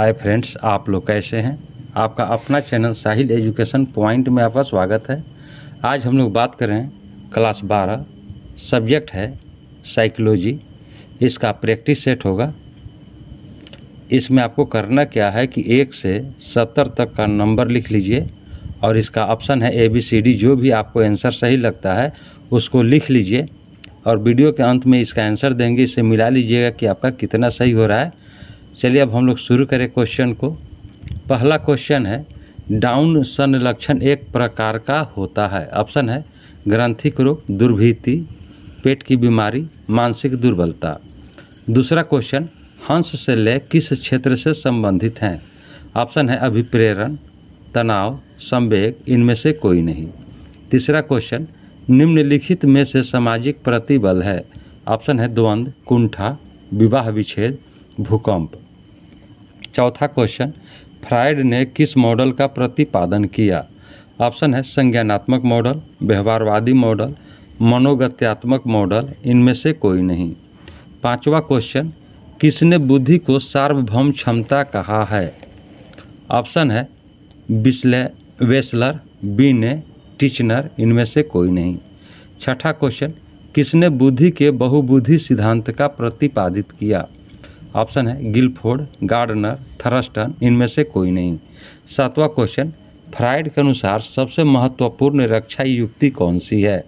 hi friends आप लोग कैसे हैं आपका अपना चैनल साहिल एजुकेशन पॉइंट में आपका स्वागत है आज हम लोग बात करें क्लास बारह सब्जेक्ट है साइकोलॉजी इसका प्रैक्टिस सेट होगा इसमें आपको करना क्या है कि एक से सत्तर तक का नंबर लिख लीजिए और इसका ऑप्शन है ए बी सी डी जो भी आपको आंसर सही लगता है उसको लिख लीजिए और वीडियो के अंत में इसका आंसर देंगे इसे मिला लीजिएगा कि आपका कितना सही हो रहा है चलिए अब हम लोग शुरू करें क्वेश्चन को पहला क्वेश्चन है डाउन संलक्षण एक प्रकार का होता है ऑप्शन है ग्रंथिक रोग दुर्भीति पेट की बीमारी मानसिक दुर्बलता दूसरा क्वेश्चन हंस से ले किस क्षेत्र से संबंधित हैं ऑप्शन है अभिप्रेरण तनाव संवेग इनमें से कोई नहीं तीसरा क्वेश्चन निम्नलिखित में से सामाजिक प्रतिबल है ऑप्शन है द्वंद्व कुंठा विवाह विच्छेद भूकंप चौथा क्वेश्चन फ्राइड ने किस मॉडल का प्रतिपादन किया ऑप्शन है संज्ञानात्मक मॉडल व्यवहारवादी मॉडल मनोगत्यात्मक मॉडल इनमें से कोई नहीं पांचवा क्वेश्चन किसने बुद्धि को सार्वभौम क्षमता कहा है ऑप्शन है बिस्ले वेस्लर बीने टिचनर इनमें से कोई नहीं छठा क्वेश्चन किसने बुद्धि के बहुबुद्धि सिद्धांत का प्रतिपादित किया ऑप्शन है गिलफोर्ड गार्डनर थरस्टन इनमें से कोई नहीं सातवां क्वेश्चन फ्राइड के अनुसार सबसे महत्वपूर्ण रक्षा युक्ति कौन सी है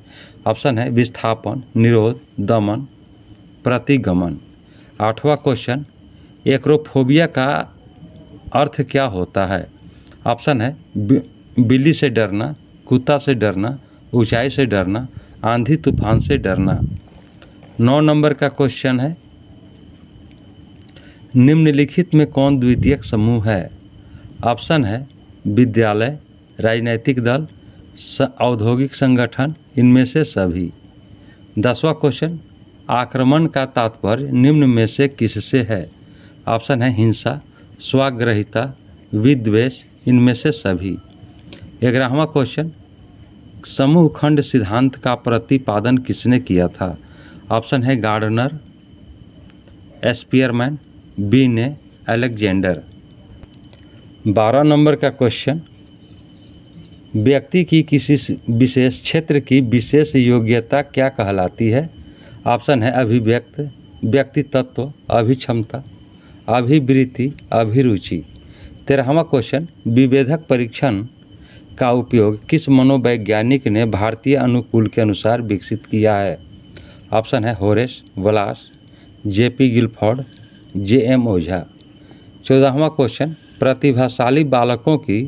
ऑप्शन है विस्थापन निरोध दमन प्रतिगमन आठवां क्वेश्चन एक्रोफोबिया का अर्थ क्या होता है ऑप्शन है बिल्ली से डरना कुत्ता से डरना ऊंचाई से डरना आंधी तूफान से डरना नौ नंबर का क्वेश्चन है निम्नलिखित में कौन द्वितीय समूह है ऑप्शन है विद्यालय राजनैतिक दल औद्योगिक संगठन इनमें से सभी दसवा क्वेश्चन आक्रमण का तात्पर्य निम्न में से किससे है ऑप्शन है हिंसा स्वाग्रहिता विद्वेष इनमें से सभी ग्यारहवा क्वेश्चन समूह खंड सिद्धांत का प्रतिपादन किसने किया था ऑप्शन है Gardner Spearman Binet Alexander बारह नंबर का क्वेश्चन व्यक्ति की किसी विशेष क्षेत्र की विशेष योग्यता क्या कहलाती है ऑप्शन है अभिव्यक्त व्यक्ति तत्व अभिक्षमता अभिवृत्ति अभिरुचि तेरहवा क्वेश्चन विभेदक परीक्षण का उपयोग किस मनोवैज्ञानिक ने भारतीय अनुकूल के अनुसार विकसित किया है ऑप्शन है Horace Wallace JP Guilford J M Ojha चौदहवा क्वेश्चन प्रतिभाशाली बालकों की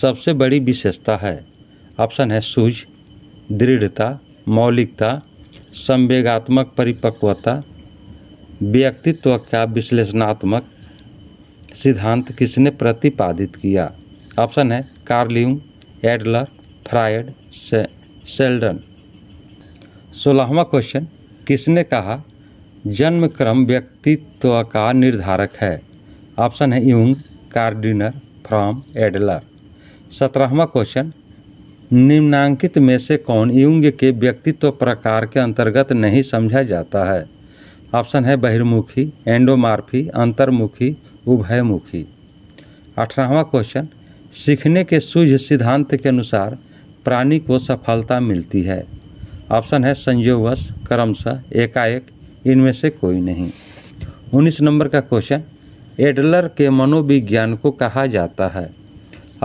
सबसे बड़ी विशेषता है ऑप्शन है सूझ दृढ़ता मौलिकता संवेगात्मक परिपक्वता व्यक्तित्व का विश्लेषणात्मक सिद्धांत किसने प्रतिपादित किया ऑप्शन है कार्लियम एडलर फ्रायड से, सेल्डन सोलहवा क्वेश्चन किसने कहा जन्म क्रम व्यक्तित्व का निर्धारक है ऑप्शन है यूंग कार्डिनर फ्रॉम एडलर सत्रहवा क्वेश्चन निम्नांकित में से कौन युंग के व्यक्तित्व प्रकार के अंतर्गत नहीं समझा जाता है ऑप्शन है बहिर्मुखी एंडोमार्फी अंतर्मुखी उभयमुखी अठारहवा क्वेश्चन सीखने के सूझ सिद्धांत के अनुसार प्राणी को सफलता मिलती है ऑप्शन है संयोगवश क्रमशः एकाएक इनमें से कोई नहीं उन्नीस नंबर का क्वेश्चन एडलर के मनोविज्ञान को कहा जाता है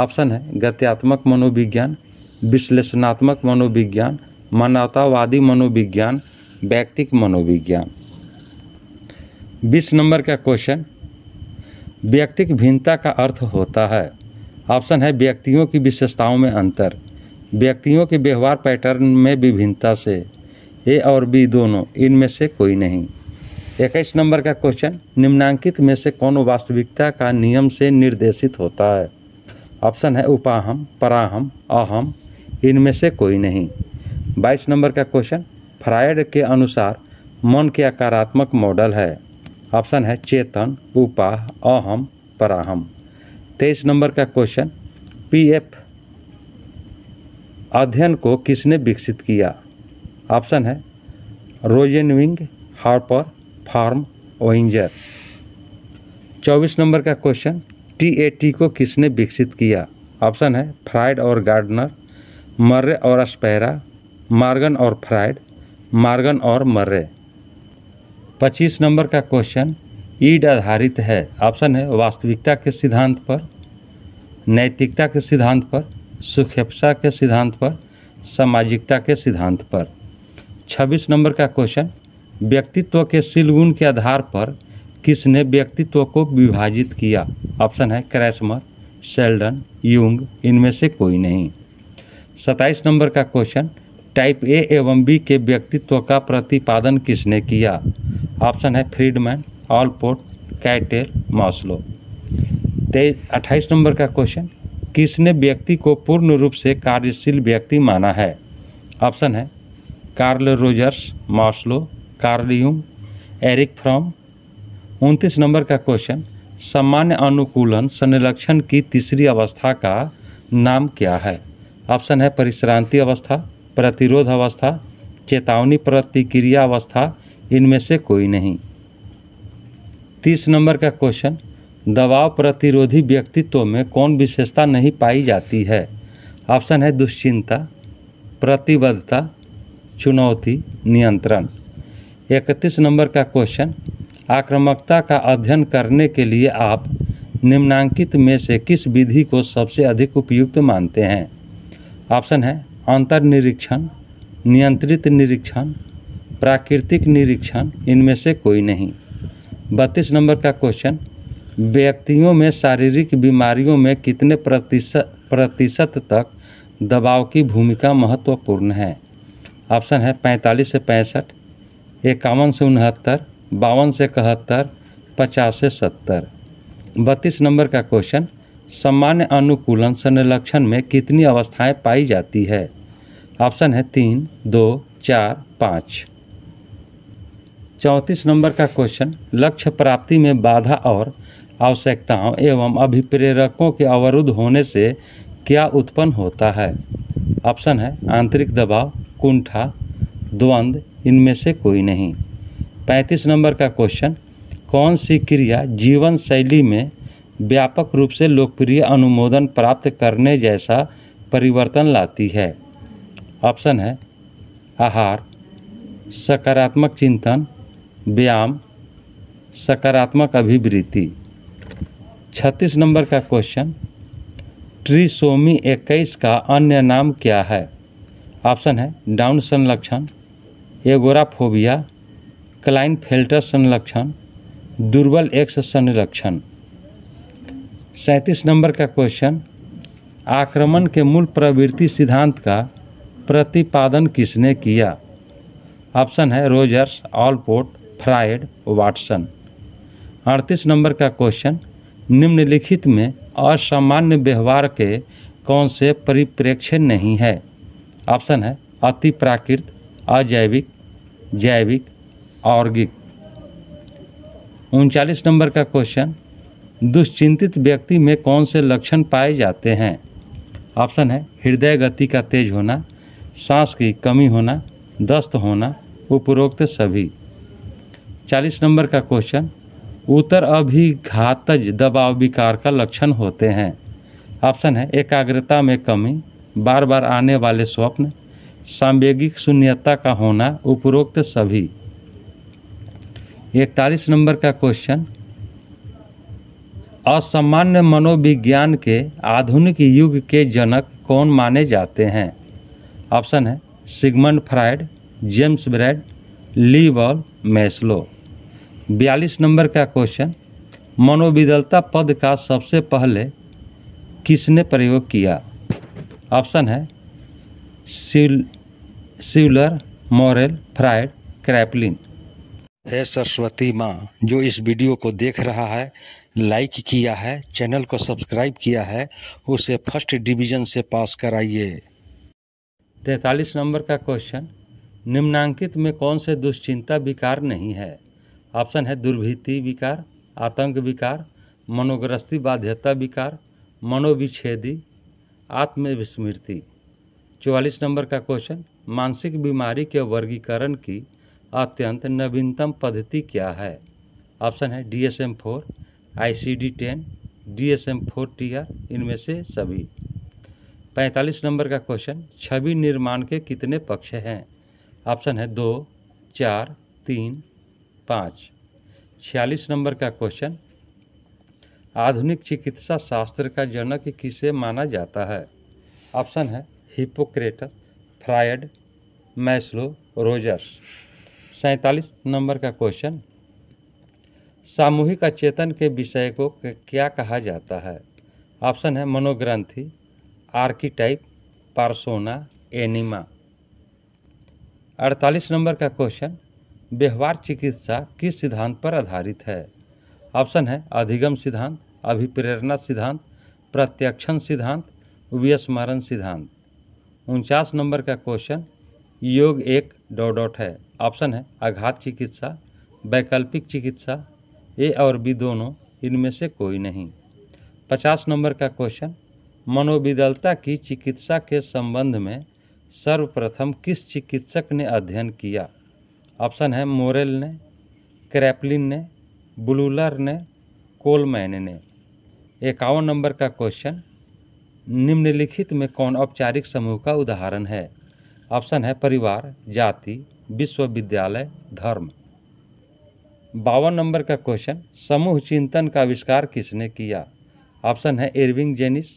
ऑप्शन है गत्यात्मक मनोविज्ञान विश्लेषणात्मक मनोविज्ञान मानवतावादी मनोविज्ञान व्यक्तिक मनोविज्ञान बीस नंबर का क्वेश्चन व्यक्तिक भिन्नता का अर्थ होता है ऑप्शन है व्यक्तियों की विशेषताओं में अंतर व्यक्तियों के व्यवहार पैटर्न में विभिन्नता से ए और बी दोनों इनमें से कोई नहीं इक्कीस नंबर का क्वेश्चन निम्नांकित में से कौन वास्तविकता का नियम से निर्देशित होता है ऑप्शन है उपाहम पराहम अहम इनमें से कोई नहीं बाईस नंबर का क्वेश्चन फ्रायड के अनुसार मन के आकारात्मक मॉडल है ऑप्शन है चेतन उपाह अहम पराहम तेईस नंबर का क्वेश्चन पीएफ अध्ययन को किसने विकसित किया ऑप्शन है रोजन विंग हार्पर फार्म ओइंजर चौबीस नंबर का क्वेश्चन टी ए टी को किसने विकसित किया ऑप्शन है फ्राइड और गार्डनर मर्रे और अस्पैरा मार्गन और फ्राइड मार्गन और मर्रे पच्चीस नंबर का क्वेश्चन ईड आधारित है ऑप्शन है वास्तविकता के सिद्धांत पर नैतिकता के सिद्धांत पर सुखेपसा के सिद्धांत पर सामाजिकता के सिद्धांत पर छब्बीस नंबर का क्वेश्चन व्यक्तित्व के सिलगुण के आधार पर किसने व्यक्तित्व को विभाजित किया ऑप्शन है क्रैसमर सेल्डन यूंग इनमें से कोई नहीं सत्ताईस नंबर का क्वेश्चन टाइप ए एवं बी के व्यक्तित्व का प्रतिपादन किसने किया ऑप्शन है फ्रीडमैन ऑलपोर्ट कैटेल मॉसलो तेईस अट्ठाईस नंबर का क्वेश्चन किसने व्यक्ति को पूर्ण रूप से कार्यशील व्यक्ति माना है ऑप्शन है कार्ल रोजर्स मार्सलो कार्लियम एरिक फ्रॉम उनतीस नंबर का क्वेश्चन सामान्य अनुकूलन संरक्षण की तीसरी अवस्था का नाम क्या है ऑप्शन है परिश्रांति अवस्था प्रतिरोध अवस्था चेतावनी प्रतिक्रिया अवस्था इनमें से कोई नहीं तीस नंबर का क्वेश्चन दबाव प्रतिरोधी व्यक्तित्व में कौन विशेषता नहीं पाई जाती है ऑप्शन है दुश्चिंता प्रतिबद्धता चुनौती नियंत्रण इकतीस नंबर का क्वेश्चन आक्रामकता का अध्ययन करने के लिए आप निम्नांकित में से किस विधि को सबसे अधिक उपयुक्त मानते हैं ऑप्शन है अंतर निरीक्षण नियंत्रित निरीक्षण प्राकृतिक निरीक्षण इनमें से कोई नहीं बत्तीस नंबर का क्वेश्चन व्यक्तियों में शारीरिक बीमारियों में कितने प्रतिशत प्रतिशत तक दबाव की भूमिका महत्वपूर्ण है ऑप्शन है पैंतालीस से पैंसठ इक्यावन से उनहत्तर बावन से इकहत्तर पचास से सत्तर बत्तीस नंबर का क्वेश्चन सामान्य अनुकूलन संरक्षण में कितनी अवस्थाएं पाई जाती है ऑप्शन है तीन दो चार पाँच चौंतीस नंबर का क्वेश्चन लक्ष्य प्राप्ति में बाधा और आवश्यकताओं एवं अभिप्रेरकों के अवरुद्ध होने से क्या उत्पन्न होता है ऑप्शन है आंतरिक दबाव कुंठा द्वंद्व इनमें से कोई नहीं पैंतीस नंबर का क्वेश्चन कौन सी क्रिया जीवन शैली में व्यापक रूप से लोकप्रिय अनुमोदन प्राप्त करने जैसा परिवर्तन लाती है ऑप्शन है आहार सकारात्मक चिंतन व्यायाम सकारात्मक अभिवृत्ति छत्तीस नंबर का क्वेश्चन ट्रिसोमी इक्कीस का अन्य नाम क्या है ऑप्शन है डाउन संलक्षण एगोराफोबिया क्लाइन फेल्टर संलक्षण दुर्बल एक्स संरक्षण सैंतीस नंबर का क्वेश्चन आक्रमण के मूल प्रवृत्ति सिद्धांत का प्रतिपादन किसने किया ऑप्शन है रोजर्स ऑलपोर्ट फ्राइड वाटसन अड़तीस नंबर का क्वेश्चन निम्नलिखित में असामान्य व्यवहार के कौन से परिप्रेक्ष्य नहीं है ऑप्शन है अति प्राकृत अजैविक जैविक ऑर्गिक उनचालीस नंबर का क्वेश्चन दुश्चिंतित व्यक्ति में कौन से लक्षण पाए जाते हैं ऑप्शन है हृदय गति का तेज होना सांस की कमी होना दस्त होना उपरोक्त सभी चालीस नंबर का क्वेश्चन उत्तर अभिघातज दबाव विकार का लक्षण होते हैं ऑप्शन है एकाग्रता में कमी बार बार आने वाले स्वप्न सांवेगिक शून्यता का होना उपरोक्त सभी इकतालीस नंबर का क्वेश्चन असामान्य मनोविज्ञान के आधुनिक युग के जनक कौन माने जाते हैं ऑप्शन है Sigmund Freud James Braid Liebeault Maslow बयालीस नंबर का क्वेश्चन मनोविदलता पद का सबसे पहले किसने प्रयोग किया ऑप्शन है सिवलर मॉरल फ्राइड क्रैपलिन है सरस्वती माँ जो इस वीडियो को देख रहा है लाइक किया है चैनल को सब्सक्राइब किया है उसे फर्स्ट डिवीजन से पास कराइए तैतालीस नंबर का क्वेश्चन निम्नांकित में कौन से दुश्चिंता विकार नहीं है ऑप्शन है दुर्भीति विकार आतंक विकार मनोग्रस्ती बाध्यता विकार मनोविच्छेदी आत्मविस्मृति चौवालीस नंबर का क्वेश्चन मानसिक बीमारी के वर्गीकरण की अत्यंत नवीनतम पद्धति क्या है ऑप्शन है D S M four I C D ten D S M four T R इनमें से सभी पैंतालीस नंबर का क्वेश्चन छवि निर्माण के कितने पक्ष हैं ऑप्शन है दो चार तीन पाँच छियालीस नंबर का क्वेश्चन आधुनिक चिकित्सा शास्त्र का जनक किसे माना जाता है ऑप्शन है हिपोक्रेटस फ्रायड मैस्लो रोजर्स सैतालीस नंबर का क्वेश्चन सामूहिक अचेतन के विषय को क्या कहा जाता है ऑप्शन है मनोग्रंथि आर्किटाइप पार्सोना एनिमा अड़तालीस नंबर का क्वेश्चन व्यवहार चिकित्सा किस सिद्धांत पर आधारित है ऑप्शन है अधिगम सिद्धांत अभिप्रेरणा सिद्धांत प्रत्यक्षण सिद्धांत व्यस्मरण सिद्धांत उनचास नंबर का क्वेश्चन योग एक डॉट डॉट है ऑप्शन है आघात चिकित्सा वैकल्पिक चिकित्सा ए और बी दोनों इनमें से कोई नहीं पचास नंबर का क्वेश्चन मनोविदलता की चिकित्सा के संबंध में सर्वप्रथम किस चिकित्सक ने अध्ययन किया ऑप्शन है मोरेल ने क्रैपलिन ने ब्लूलर ने कोलमैन ने इक्यावन नंबर का क्वेश्चन निम्नलिखित में कौन औपचारिक समूह का उदाहरण है ऑप्शन है परिवार जाति विश्वविद्यालय धर्म बावन नंबर का क्वेश्चन समूह चिंतन का आविष्कार किसने किया ऑप्शन है इरविंग जेनिस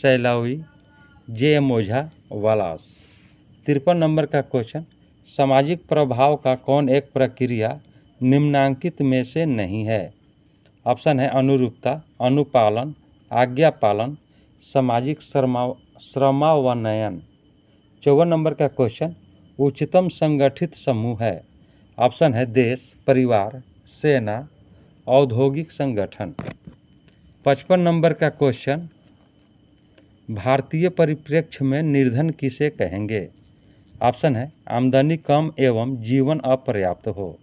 सैलावी जे एम ओझा वालास तिरपन नंबर का क्वेश्चन सामाजिक प्रभाव का कौन एक प्रक्रिया निम्नांकित में से नहीं है ऑप्शन है अनुरूपता अनुपालन आज्ञा पालन सामाजिक श्रमा श्रमावनयन चौवन नंबर का क्वेश्चन उच्चतम संगठित समूह है ऑप्शन है देश परिवार सेना औद्योगिक संगठन पचपन नंबर का क्वेश्चन भारतीय परिप्रेक्ष्य में निर्धन किसे कहेंगे ऑप्शन है आमदनी कम एवं जीवन अपर्याप्त हो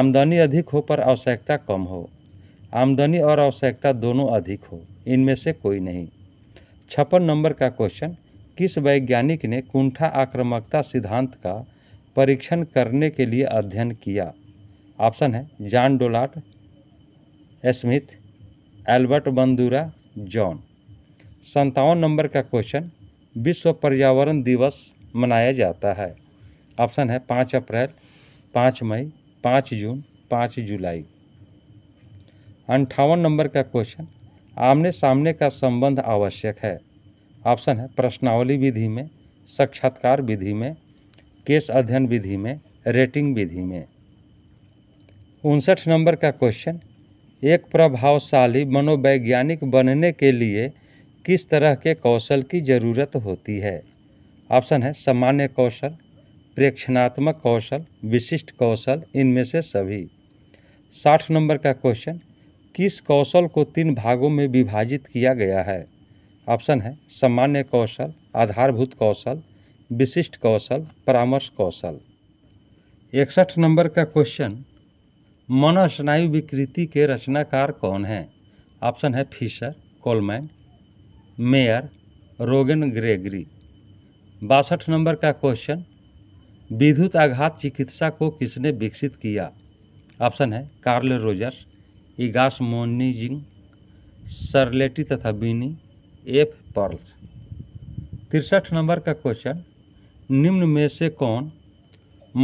आमदनी अधिक हो पर आवश्यकता कम हो आमदनी और आवश्यकता दोनों अधिक हो इनमें से कोई नहीं छप्पन नंबर का क्वेश्चन किस वैज्ञानिक ने कुंठा आक्रामकता सिद्धांत का परीक्षण करने के लिए अध्ययन किया ऑप्शन है John Dollard Smith Albert Bandura John संतावन नंबर का क्वेश्चन विश्व पर्यावरण दिवस मनाया जाता है ऑप्शन है पाँच अप्रैल पाँच मई पाँच जून पाँच जुलाई अंठावन नंबर का क्वेश्चन आमने सामने का संबंध आवश्यक है ऑप्शन है प्रश्नावली विधि में साक्षात्कार विधि में केस अध्ययन विधि में रेटिंग विधि में उनसठ नंबर का क्वेश्चन एक प्रभावशाली मनोवैज्ञानिक बनने के लिए किस तरह के कौशल की जरूरत होती है ऑप्शन है सामान्य कौशल प्रेक्षणात्मक कौशल विशिष्ट कौशल इनमें से सभी साठ नंबर का क्वेश्चन किस कौशल को तीन भागों में विभाजित किया गया है ऑप्शन है सामान्य कौशल आधारभूत कौशल विशिष्ट कौशल परामर्श कौशल इकसठ नंबर का क्वेश्चन मनोस्नायु विकृति के रचनाकार कौन हैं ऑप्शन है Fisher Coleman Mayer Rogan Gregory बासठ नंबर का क्वेश्चन विद्युत आघात चिकित्सा को किसने विकसित किया ऑप्शन है Carl Rogers Egas Moniz Cerletti तथा बीनी एफ पर्ल्स तिरसठ नंबर का क्वेश्चन निम्न में से कौन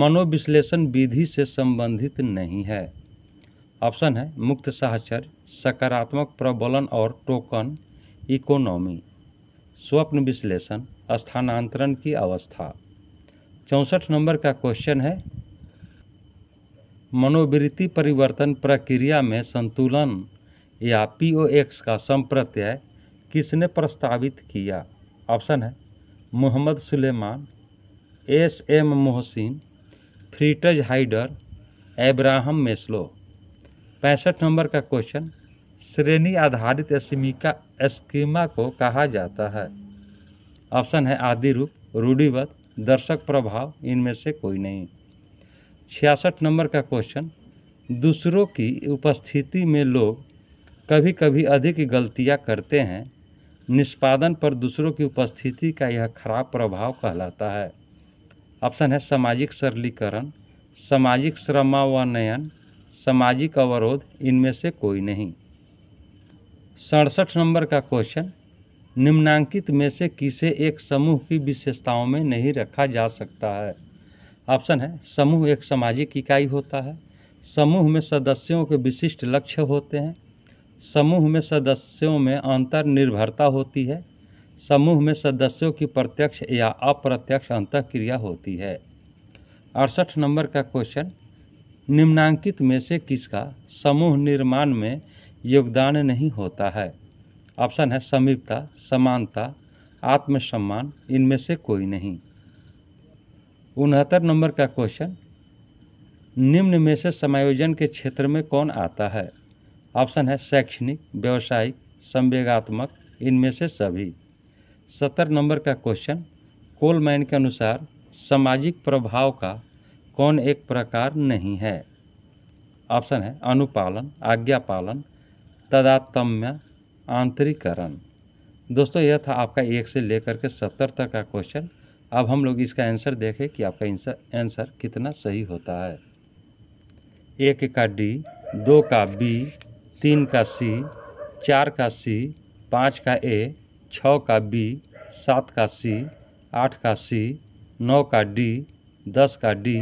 मनोविश्लेषण विधि से संबंधित नहीं है ऑप्शन है मुक्त साहचर्य सकारात्मक प्रबलन और टोकन इकोनॉमी स्वप्न विश्लेषण स्थानांतरण की अवस्था चौंसठ नंबर का क्वेश्चन है मनोवृत्ति परिवर्तन प्रक्रिया में संतुलन या पी ओ एक्स का संप्रत्यय किसने प्रस्तावित किया ऑप्शन है Mohammad Suleman S M Mohsin Fritz Heider Abraham Maslow पैंसठ नंबर का क्वेश्चन श्रेणी आधारित स्मिका स्कीमा को कहा जाता है ऑप्शन है आदि रूप रूढ़िवत दर्शक प्रभाव इनमें से कोई नहीं छियासठ नंबर का क्वेश्चन दूसरों की उपस्थिति में लोग कभी कभी अधिक गलतियां करते हैं निष्पादन पर दूसरों की उपस्थिति का यह खराब प्रभाव कहलाता है ऑप्शन है सामाजिक सरलीकरण सामाजिक श्रमावनयन सामाजिक अवरोध इनमें से कोई नहीं सड़सठ नंबर का क्वेश्चन निम्नांकित में से किसे एक समूह की विशेषताओं में नहीं रखा जा सकता है ऑप्शन है समूह एक सामाजिक इकाई होता है समूह में सदस्यों के विशिष्ट लक्ष्य होते हैं समूह में सदस्यों में अंतर निर्भरता होती है समूह में सदस्यों की प्रत्यक्ष या अप्रत्यक्ष अंत क्रिया होती है अड़सठ नंबर का क्वेश्चन निम्नांकित में से किसका समूह निर्माण में योगदान नहीं होता है ऑप्शन है समीपता समानता आत्मसम्मान इनमें से कोई नहीं उनहत्तर नंबर का क्वेश्चन निम्न में से समायोजन के क्षेत्र में कौन आता है ऑप्शन है शैक्षणिक व्यावसायिक संवेगात्मक इनमें से सभी सत्तर नंबर का क्वेश्चन कोलमैन के अनुसार सामाजिक प्रभाव का कौन एक प्रकार नहीं है ऑप्शन है अनुपालन आज्ञा पालन तदात्म्य आंतरिकरण दोस्तों यह था आपका एक से लेकर के सत्तर तक का क्वेश्चन अब हम लोग इसका आंसर देखें कि आपका आंसर कितना सही होता है एक का डी दो का बी तीन का सी चार का सी पाँच का ए छः का बी सात का सी आठ का सी नौ का डी दस का डी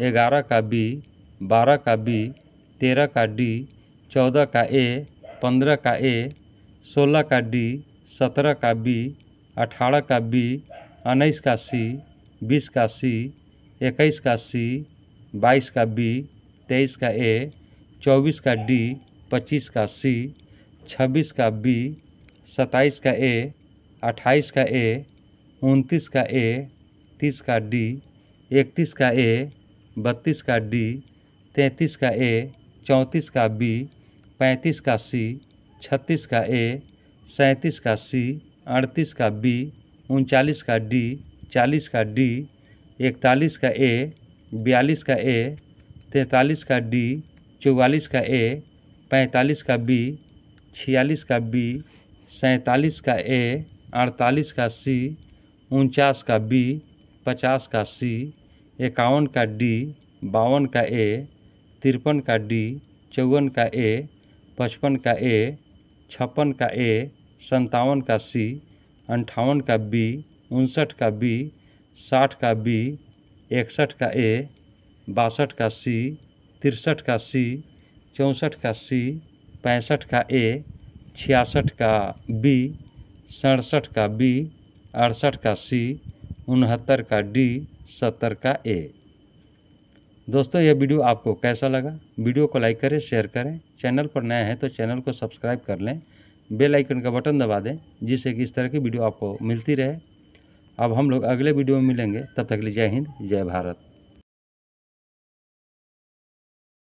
ग्यारह का बी बारह का बी तेरह का डी चौदह का ए पंद्रह का ए सोलह का डी सत्रह का बी अठारह का बी उन्नीस का सी बीस का सी इक्कीस का सी बाईस का बी तेईस का ए चौबीस का डी पच्चीस का सी छब्बीस का बी सत्ताईस का ए अट्ठाईस का ए उनतीस का ए तीस का डी इकतीस का ए बत्तीस का डी तैंतीस का ए चौंतीस का बी पैंतीस का सी छत्तीस का ए सैंतीस का सी अड़तीस का बी उनचालीस का डी चालीस का डी इकतालीस का ए बयालीस का ए तैंतालीस का डी चौवालीस का ए पैंतालीस का बी छियालीस का बी सैंतालीस का ए अड़तालीस का सी उनचास का बी पचास का सी इक्यावन का डी बावन का ए तिरपन का डी चौवन का ए पचपन का ए छप्पन का ए संतावन का सी अंठावन का बी उनसठ का बी साठ का बी इकसठ का ए बासठ का सी तिरसठ का सी चौंसठ का सी पैंसठ का ए छियासठ का बी सड़सठ का बी अड़सठ का सी उनहत्तर का डी सत्तर का ए दोस्तों यह वीडियो आपको कैसा लगा वीडियो को लाइक करें शेयर करें चैनल पर नए हैं तो चैनल को सब्सक्राइब कर लें बेल आइकन का बटन दबा दें जिससे कि इस तरह की वीडियो आपको मिलती रहे अब हम लोग अगले वीडियो में मिलेंगे तब तक के लिए जय हिंद जय भारत